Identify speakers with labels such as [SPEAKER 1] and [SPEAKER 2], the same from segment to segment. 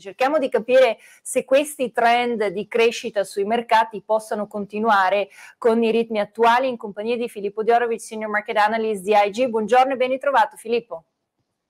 [SPEAKER 1] Cerchiamo di capire se questi trend di crescita sui mercati possano continuare con i ritmi attuali in compagnia di Filippo Diorovic, Senior Market Analyst di IG. Buongiorno e ben ritrovato Filippo.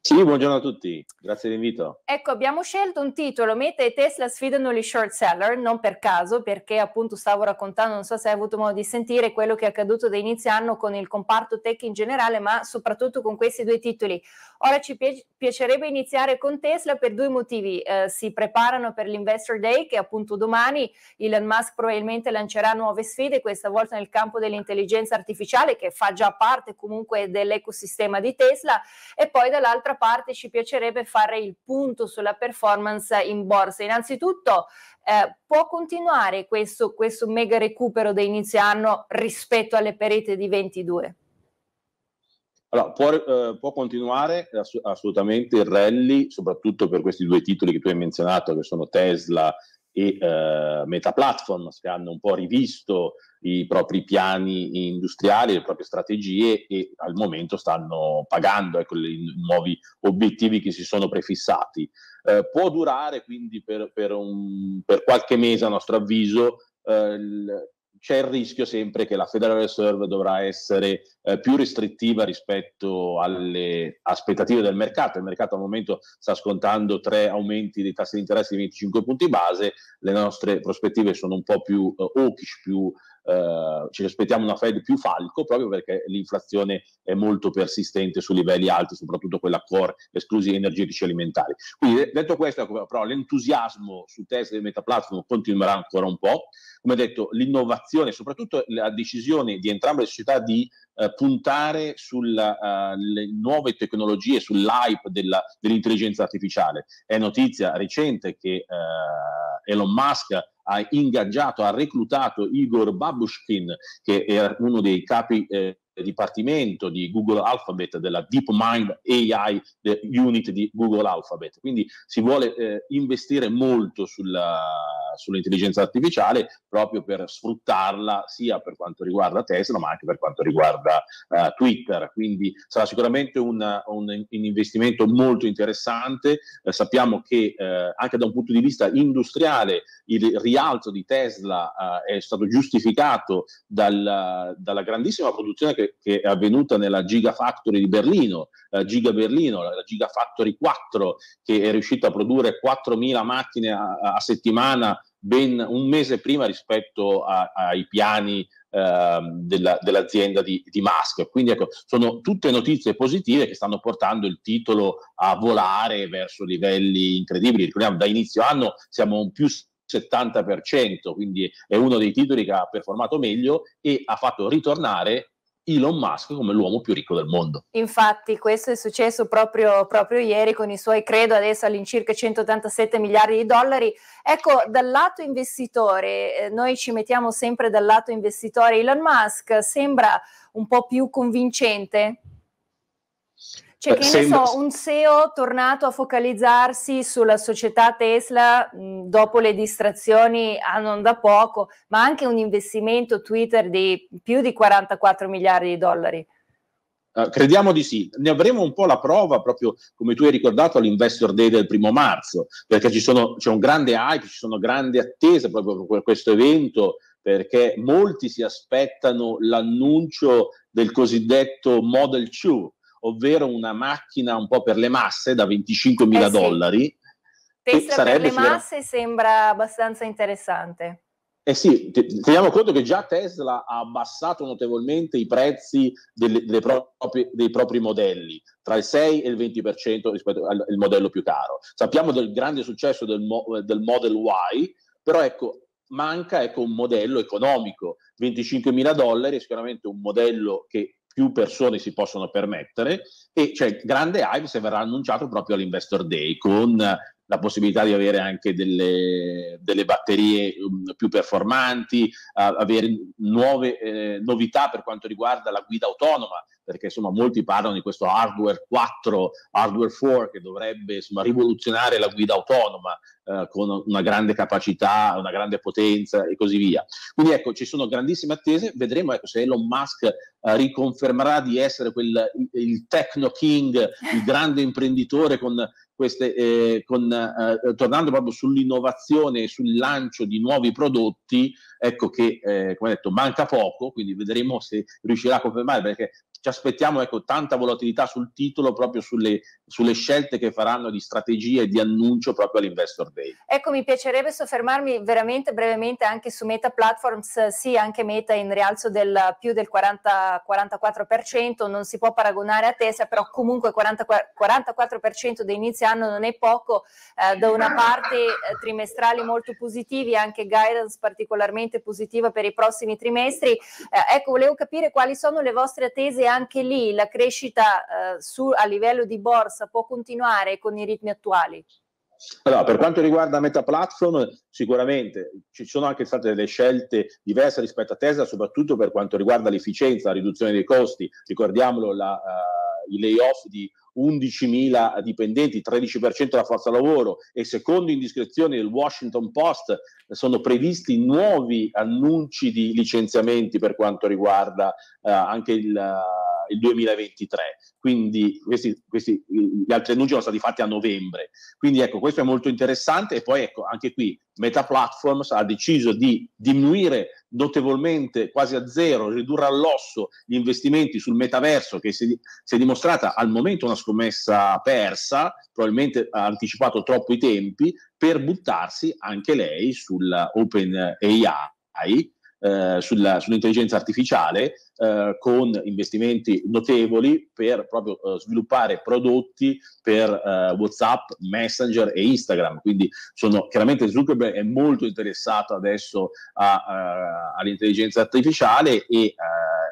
[SPEAKER 2] Sì, buongiorno a tutti, grazie dell'invito.
[SPEAKER 1] Ecco, abbiamo scelto un titolo, Meta e Tesla sfidano gli short seller, non per caso, perché appunto stavo raccontando, non so se hai avuto modo di sentire quello che è accaduto da inizio anno con il comparto tech in generale, ma soprattutto con questi due titoli. Ora ci pi- piacerebbe iniziare con Tesla per due motivi. Eh, si preparano per l'Investor Day, che appunto domani Elon Musk probabilmente lancerà nuove sfide, questa volta nel campo dell'intelligenza artificiale, che fa già parte comunque dell'ecosistema di Tesla, e poi dall'altra parte ci piacerebbe fare il punto sulla performance in borsa. Innanzitutto eh, può continuare questo, questo mega recupero da inizio anno rispetto alle perite di 22?
[SPEAKER 2] Allora, può, eh, può, continuare eh, assolutamente il rally, soprattutto per questi due titoli che tu hai menzionato, che sono Tesla e eh, Meta Platforms che hanno un po' rivisto i propri piani industriali, le proprie strategie e al momento stanno pagando ecco, i nuovi obiettivi che si sono prefissati. Eh, può durare quindi per, per, un, per qualche mese, a nostro avviso, eh, c'è il rischio sempre che la Federal Reserve dovrà essere eh, più restrittiva rispetto alle aspettative del mercato. Il mercato al momento sta scontando tre aumenti dei tassi di interesse di 25 punti base, le nostre prospettive sono un po' più eh, hawkish, più eh, ci aspettiamo una Fed più falco proprio perché l'inflazione è molto persistente su livelli alti, soprattutto quella core, esclusi energetici e alimentari. Quindi detto questo, ecco, però l'entusiasmo su Tesla e Meta Platform continuerà ancora un po'. Come detto, l'innovazione, soprattutto la decisione di entrambe le società di eh, puntare sulle eh, uh, nuove tecnologie, sull'hype della, dell'intelligenza artificiale. È notizia recente che uh, Elon Musk ha ingaggiato, ha reclutato Igor Babushkin, che era uno dei capi eh, dipartimento di Google Alphabet, della DeepMind AI unit di Google Alphabet. Quindi si vuole eh, investire molto sulla sull'intelligenza artificiale proprio per sfruttarla sia per quanto riguarda Tesla ma anche per quanto riguarda uh, Twitter. Quindi sarà sicuramente un, un, un investimento molto interessante. Eh, sappiamo che eh, anche da un punto di vista industriale il rialzo di Tesla eh, è stato giustificato dal, dalla grandissima produzione che, che, è avvenuta nella Gigafactory di Berlino, eh, Giga Berlino, la Gigafactory 4 che è riuscita a produrre 4.000 macchine a, a settimana ben un mese prima rispetto a, ai piani ehm, della, dell'azienda di, di, Musk. Quindi ecco, sono tutte notizie positive che stanno portando il titolo a volare verso livelli incredibili. Ricordiamo, da inizio anno siamo un più 70%, quindi è uno dei titoli che ha performato meglio e ha fatto ritornare Elon Musk come l'uomo più ricco del mondo.
[SPEAKER 1] Infatti questo è successo proprio, proprio ieri con i suoi, credo adesso all'incirca 187 miliardi di dollari. Ecco, dal lato investitore, eh, noi ci mettiamo sempre dal lato investitore Elon Musk, sembra un po' più convincente? Cioè, che ne so, un SEO tornato a focalizzarsi sulla società Tesla mh, dopo le distrazioni a ah, non da poco, ma anche un investimento Twitter di più di 44 miliardi di dollari.
[SPEAKER 2] Uh, crediamo di sì. Ne avremo un po' la prova, proprio come tu hai ricordato, all'Investor Day del primo marzo, perché sono, c'è un grande hype, ci sono grandi attese proprio per questo evento, perché molti si aspettano l'annuncio del cosiddetto Model 2, ovvero una macchina un po' per le masse da 25 mila eh sì. dollari. Tesla per le masse
[SPEAKER 1] sembra abbastanza interessante.
[SPEAKER 2] Eh sì, teniamo conto che già Tesla ha abbassato notevolmente i prezzi delle, delle proprie, dei propri modelli, tra il 6 e il 20% rispetto al, al modello più caro. Sappiamo del grande successo del, del Model Y, però ecco, manca ecco, un modello economico. 25 mila dollari è sicuramente un modello che più persone si possono permettere e c'è cioè, grande hype se verrà annunciato proprio all'Investor Day con la possibilità di avere anche delle, delle batterie um, più performanti, avere nuove eh, novità per quanto riguarda la guida autonoma, perché insomma molti parlano di questo hardware 4, hardware 4 che dovrebbe insomma, rivoluzionare la guida autonoma eh, con una grande capacità, una grande potenza e così via. Quindi ecco, ci sono grandissime attese, vedremo ecco, se Elon Musk eh, riconfermerà di essere quel, il, il techno king, il grande imprenditore con queste, eh, con, eh, eh, tornando proprio sull'innovazione e sul lancio di nuovi prodotti, ecco che eh, come detto manca poco, quindi vedremo se riuscirà a confermare perché ci aspettiamo ecco, tanta volatilità sul titolo proprio sulle, sulle scelte che faranno di strategia e di annuncio proprio all'Investor Day.
[SPEAKER 1] Ecco, mi piacerebbe soffermarmi veramente brevemente anche su Meta Platforms, sì, anche Meta in rialzo del più del 40, 44%, non si può paragonare a Tesla, però comunque 40, 44% da inizio anno non è poco, eh, da una parte eh, trimestrali molto positivi, anche guidance particolarmente sicuramente positiva per i prossimi trimestri. Eh, ecco, volevo capire quali sono le vostre attese anche lì, la crescita eh, su, a livello di borsa può continuare con i ritmi attuali?
[SPEAKER 2] Allora, per quanto riguarda Meta Platform, sicuramente ci sono anche state delle scelte diverse rispetto a Tesla, soprattutto per quanto riguarda l'efficienza, la riduzione dei costi. Ricordiamolo, la, uh, i layoff di 11.000 dipendenti, 13% della forza lavoro e secondo indiscrezioni del Washington Post sono previsti nuovi annunci di licenziamenti per quanto riguarda eh, anche il il 2023, quindi questi, questi, gli altri annunci sono stati fatti a novembre, quindi ecco questo è molto interessante e poi ecco anche qui Meta Platforms ha deciso di diminuire notevolmente, quasi a zero, ridurre all'osso gli investimenti sul metaverso che si, si è dimostrata al momento una scommessa persa, probabilmente ha anticipato troppo i tempi, per buttarsi anche lei sull'Open AI eh, sulla, sull'intelligenza artificiale eh, con investimenti notevoli per proprio eh, sviluppare prodotti per eh, WhatsApp, Messenger e Instagram. Quindi sono, chiaramente Zuckerberg è molto interessato adesso a, a, eh, all'intelligenza artificiale e eh,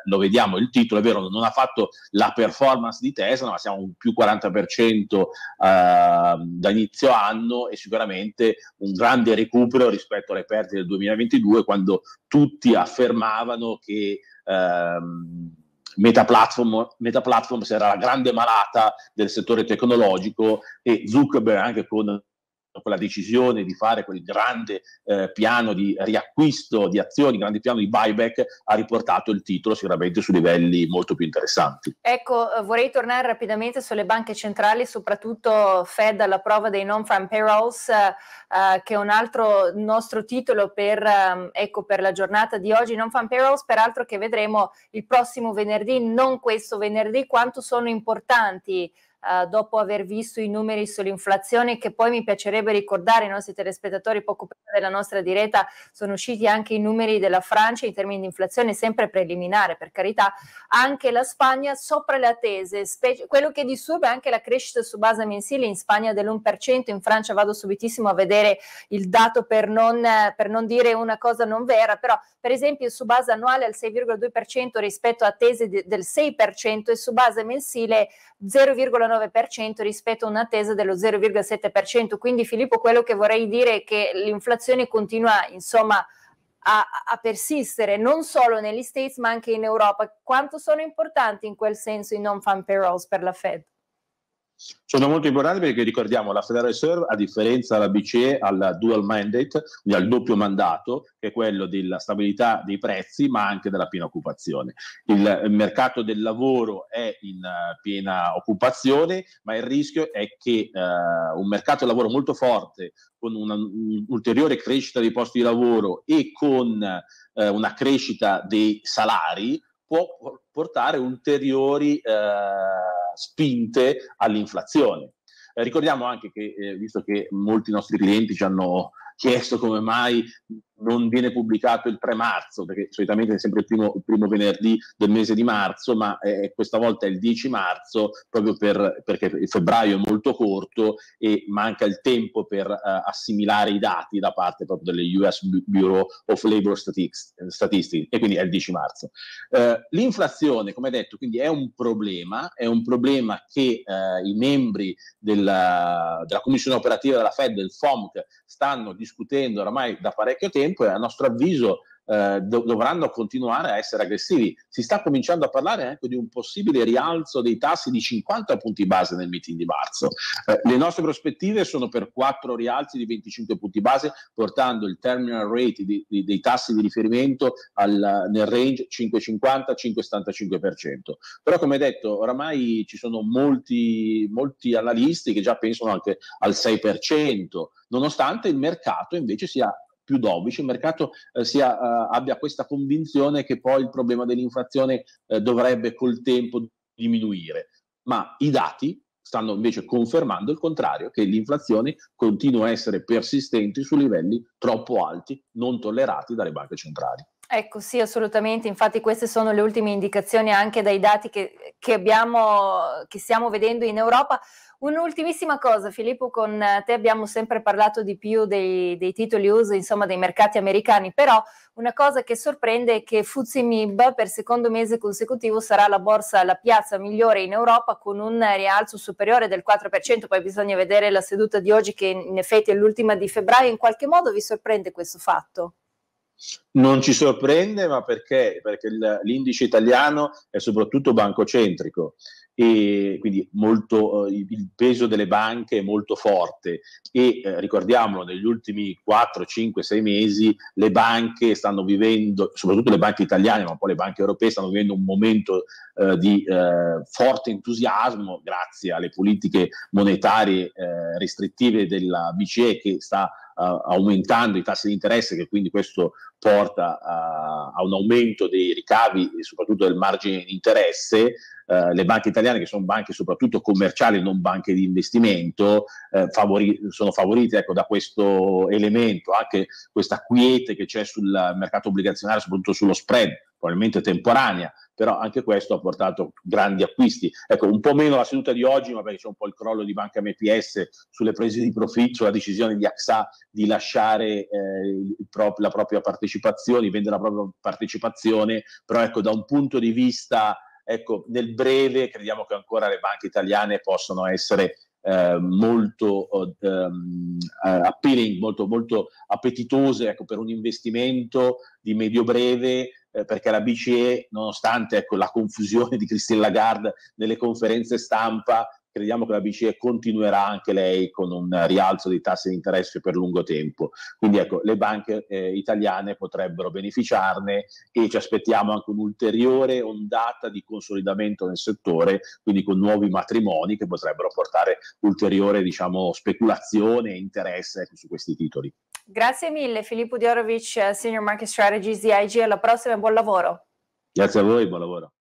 [SPEAKER 2] lo vediamo il titolo, è vero, non ha fatto la performance di Tesla, ma siamo un più 40% eh, da inizio anno e sicuramente un grande recupero rispetto alle perdite del 2022 quando tutti affermavano che... Ehm, Meta Platform, Meta la grande malata del settore tecnologico e Zuckerberg anche con quella decisione di fare quel grande eh, piano di riacquisto di azioni, grande piano di buyback, ha riportato il titolo sicuramente su livelli molto più interessanti.
[SPEAKER 1] Ecco, eh, vorrei tornare rapidamente sulle banche centrali, soprattutto Fed alla prova dei non-farm payrolls, eh, eh che è un altro nostro titolo per, eh, ecco, per la giornata di oggi, non-farm payrolls, peraltro che vedremo il prossimo venerdì, non questo venerdì, quanto sono importanti eh, dopo aver visto i numeri sull'inflazione che poi mi piacerebbe ricordare ai nostri telespettatori poco prima della nostra diretta sono usciti anche i numeri della Francia in termini di inflazione sempre preliminare per carità anche la Spagna sopra le attese specie, quello che disturba è anche la crescita su base mensile in Spagna dell'1% in Francia vado subitissimo a vedere il dato per non, per non dire una cosa non vera però per esempio su base annuale al 6,2% rispetto a attese del 6% e su base mensile 0,9 0,9% rispetto a un'attesa dello 0,7%. Quindi Filippo, quello che vorrei dire è che l'inflazione continua, insomma, a, a, persistere non solo negli States ma anche in Europa. Quanto sono importanti in quel senso i non fan payrolls per la Fed?
[SPEAKER 2] Sono molto importanti perché ricordiamo la Federal Reserve, a differenza della BCE, ha il dual mandate, quindi al doppio mandato, che è quello della stabilità dei prezzi, ma anche della piena occupazione. Il mercato del lavoro è in eh, piena occupazione, ma il rischio è che uh, un mercato del lavoro molto forte, con un'ulteriore crescita dei posti di lavoro e con uh, una crescita dei salari, può portare ulteriori eh, spinte all'inflazione. Eh, ricordiamo anche che, eh, visto che molti nostri clienti ci hanno chiesto come mai non viene pubblicato il 3 marzo, perché solitamente è sempre il primo, il primo venerdì del mese di marzo, ma eh, eh questa volta è il 10 marzo, proprio per, perché il febbraio è molto corto e manca il tempo per eh, assimilare i dati da parte proprio delle US Bureau of Labor Statistics, e quindi è il 10 marzo. Eh, l'inflazione, come detto, quindi è un problema, è un problema che eh, i membri della, della Commissione Operativa della Fed, del FOMC, stanno discutendo oramai da parecchio tempo, tempo e a nostro avviso eh, dov- dovranno continuare a essere aggressivi. Si sta cominciando a parlare anche di un possibile rialzo dei tassi di 50 punti base nel meeting di marzo. Eh, le nostre prospettive sono per quattro rialzi di 25 punti base, portando il terminal rate di, di, dei tassi di riferimento al, nel range 5,50-5,75%. Però come detto, oramai ci sono molti, molti analisti che già pensano anche al 6%, nonostante il mercato invece sia più 12, il mercato eh, sia, eh, abbia questa convinzione che poi il problema dell'inflazione eh, dovrebbe col tempo diminuire. Ma i dati stanno invece confermando il contrario, che l'inflazione continua a essere persistente su livelli troppo alti, non tollerati dalle banche centrali.
[SPEAKER 1] Ecco, sì, assolutamente. Infatti queste sono le ultime indicazioni anche dai dati che, che, abbiamo, che stiamo vedendo in Europa. Un'ultimissima cosa, Filippo, con te abbiamo sempre parlato di più dei, dei, titoli USA, insomma dei mercati americani, però una cosa che sorprende è che Fuzzi Mib per secondo mese consecutivo sarà la borsa, la piazza migliore in Europa con un rialzo superiore del 4%, poi bisogna vedere la seduta di oggi che in effetti è l'ultima di febbraio, in qualche modo vi sorprende questo fatto?
[SPEAKER 2] Non ci sorprende, ma perché? Perché l'indice italiano è soprattutto bancocentrico e quindi molto, eh, il peso delle banche è molto forte e eh, ricordiamolo negli ultimi 4, 5, 6 mesi le banche stanno vivendo, soprattutto le banche italiane ma poi le banche europee stanno vivendo un momento eh, di eh, forte entusiasmo grazie alle politiche monetarie eh, restrittive della BCE che sta uh, aumentando i tassi di interesse che quindi questo porta a, eh, a, un aumento dei ricavi e soprattutto del margine di interesse, uh, le banche italiane che sono banche soprattutto commerciali, non banche di investimento, uh, favori- sono favorite ecco, da questo elemento, anche questa quiete che c'è sul mercato obbligazionario, soprattutto sullo spread probabilmente temporanea, però anche questo ha portato grandi acquisti. Ecco, un po' meno la seduta di oggi, ma perché c'è un po' il crollo di Banca MPS sulle prese di profitto, sulla decisione di AXA di lasciare eh, pro- la propria partecipazione, di vendere la propria partecipazione, però ecco, da un punto di vista, ecco, nel breve crediamo che ancora le banche italiane possano essere eh, molto ehm, eh, appealing, molto, molto appetitose ecco, per un investimento di medio breve eh, perché la BCE, nonostante ecco, la confusione di Christine Lagarde nelle conferenze stampa crediamo che la BCE continuerà anche lei con un rialzo dei tassi di interesse per lungo tempo. Quindi ecco, le banche eh, italiane potrebbero beneficiarne e ci aspettiamo anche un'ulteriore ondata di consolidamento nel settore, quindi con nuovi matrimoni che potrebbero portare ulteriore diciamo, speculazione e interesse ecco, su questi titoli.
[SPEAKER 1] Grazie mille Filippo Diorovic, eh, Senior Market Strategies di IG, alla prossima e buon lavoro.
[SPEAKER 2] Grazie a voi, buon lavoro.